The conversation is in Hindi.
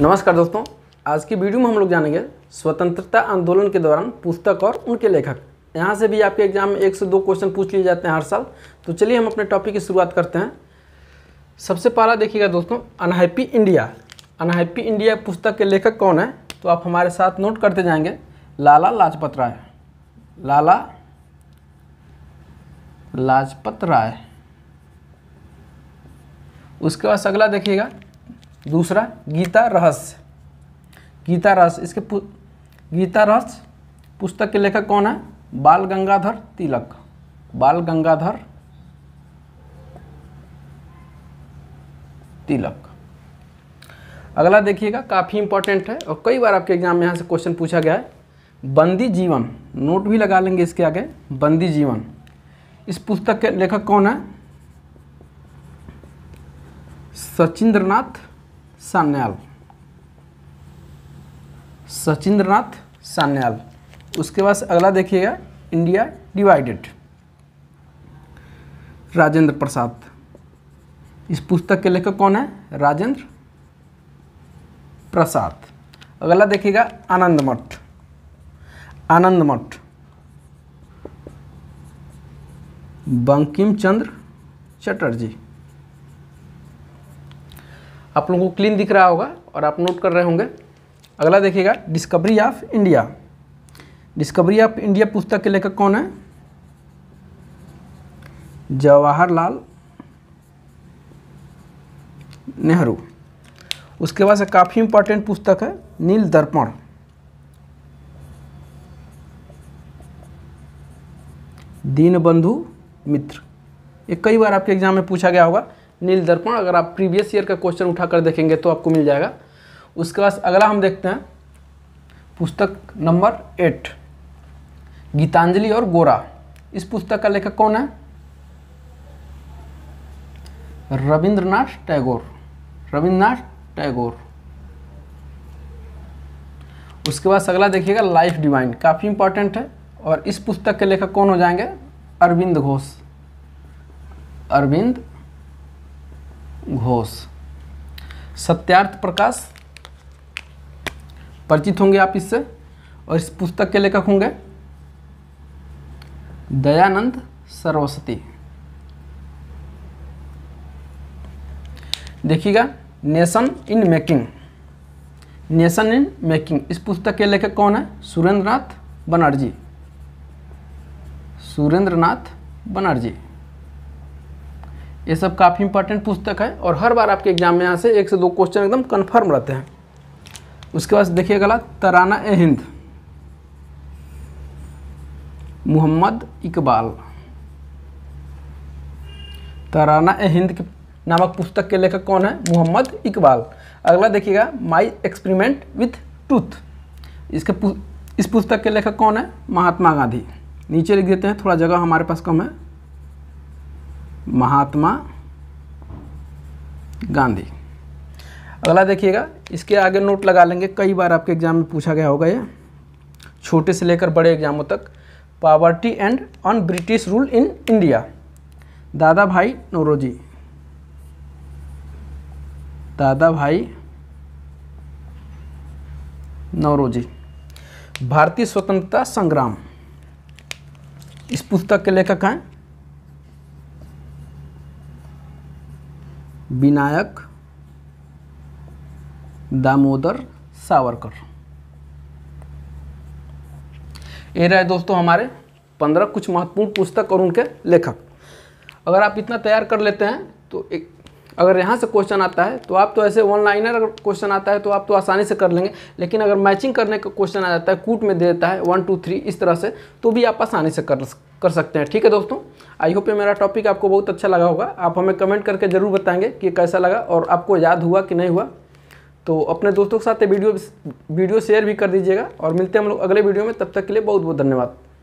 नमस्कार दोस्तों आज की वीडियो में हम लोग जानेंगे स्वतंत्रता आंदोलन के दौरान पुस्तक और उनके लेखक यहाँ से भी आपके एग्जाम में एक से दो क्वेश्चन पूछ लिए जाते हैं हर साल तो चलिए हम अपने टॉपिक की शुरुआत करते हैं सबसे पहला देखिएगा दोस्तों अनहैप्पी इंडिया अनहैप्पी इंडिया पुस्तक के लेखक कौन है तो आप हमारे साथ नोट करते जाएंगे लाला लाजपत राय लाला लाजपत राय उसके बाद अगला देखिएगा दूसरा गीता रहस्य गीता रहस्य इसके गीता रहस्य पुस्तक के लेखक कौन है बाल गंगाधर तिलक बाल गंगाधर तिलक अगला देखिएगा काफ़ी इंपॉर्टेंट है और कई बार आपके एग्जाम में यहाँ से क्वेश्चन पूछा गया है बंदी जीवन नोट भी लगा लेंगे इसके आगे बंदी जीवन इस पुस्तक के लेखक कौन है सचिंद्रनाथ सान्याल सचिंद्रनाथ सान्याल उसके बाद अगला देखिएगा इंडिया डिवाइडेड राजेंद्र प्रसाद इस पुस्तक के लेखक कौन है राजेंद्र प्रसाद अगला देखिएगा आनंद मठ आनंद मठ बंकिम चंद्र चटर्जी आप लोगों को क्लीन दिख रहा होगा और आप नोट कर रहे होंगे अगला देखिएगा Discovery of India Discovery of India पुस्तक के लेखक कौन है जवाहरलाल नेहरू उसके बाद से काफ़ी इंपॉर्टेंट पुस्तक है नील दर्पण दीनबंधु मित्र ये कई बार आपके एग्जाम में पूछा गया होगा नील दर्पण अगर आप प्रीवियस ईयर का क्वेश्चन उठा कर देखेंगे तो आपको मिल जाएगा उसके बाद अगला हम देखते हैं पुस्तक नंबर एट गीतांजलि और गोरा इस पुस्तक का लेखक कौन है रविंद्रनाथ टैगोर रविंद्रनाथ टैगोर उसके बाद अगला देखिएगा लाइफ डिवाइन काफ़ी इंपॉर्टेंट है और इस पुस्तक के लेखक कौन हो जाएंगे अरविंद घोष अरविंद घोष सत्यार्थ प्रकाश परिचित होंगे आप इससे और इस पुस्तक के लेखक होंगे दयानंद सरस्वती देखिएगा nation in making nation in making इस पुस्तक के लेखक कौन है सुरेंद्रनाथ बनर्जी सुरेंद्रनाथ बनर्जी ये सब काफ़ी इंपॉर्टेंट पुस्तक है और हर बार आपके एग्जाम में यहाँ से एक से दो क्वेश्चन एकदम कन्फर्म रहते हैं उसके बाद देखिए गला तराना ए हिंद मोहम्मद इकबाल तराना ए हिंद के नामक पुस्तक के लेखक कौन है मोहम्मद इकबाल अगला देखिएगा माई एक्सपेरिमेंट विथ ट्रूथ इसके इस पुस्तक के लेखक कौन है महात्मा गांधी नीचे लिख देते हैं थोड़ा जगह हमारे पास कम है महात्मा गांधी अगला देखिएगा इसके आगे नोट लगा लेंगे कई बार आपके एग्जाम में पूछा गया होगा ये छोटे से लेकर बड़े एग्जामों तक poverty and un British rule in India Dadabhai Naoroji दादा भाई नौरोजी भारतीय स्वतंत्रता संग्राम इस पुस्तक के लेखक हैं विनायक दामोदर सावरकर ये रहे दोस्तों हमारे पंद्रह कुछ महत्वपूर्ण पुस्तक और उनके लेखक अगर आप इतना तैयार कर लेते हैं तो एक अगर यहाँ से क्वेश्चन आता है तो आप तो ऐसे वन लाइनर अगर क्वेश्चन आता है तो आप तो आसानी से कर लेंगे लेकिन अगर मैचिंग करने का क्वेश्चन आ जाता है कूट में दे देता है वन टू थ्री इस तरह से तो भी आप आसानी से कर कर सकते हैं ठीक है दोस्तों आई होप ये मेरा टॉपिक आपको बहुत अच्छा लगा होगा आप हमें कमेंट करके ज़रूर बताएंगे कि कैसा लगा और आपको याद हुआ कि नहीं हुआ तो अपने दोस्तों के साथ वीडियो वीडियो शेयर भी कर दीजिएगा और मिलते हैं हम लोग अगले वीडियो में तब तक के लिए बहुत बहुत धन्यवाद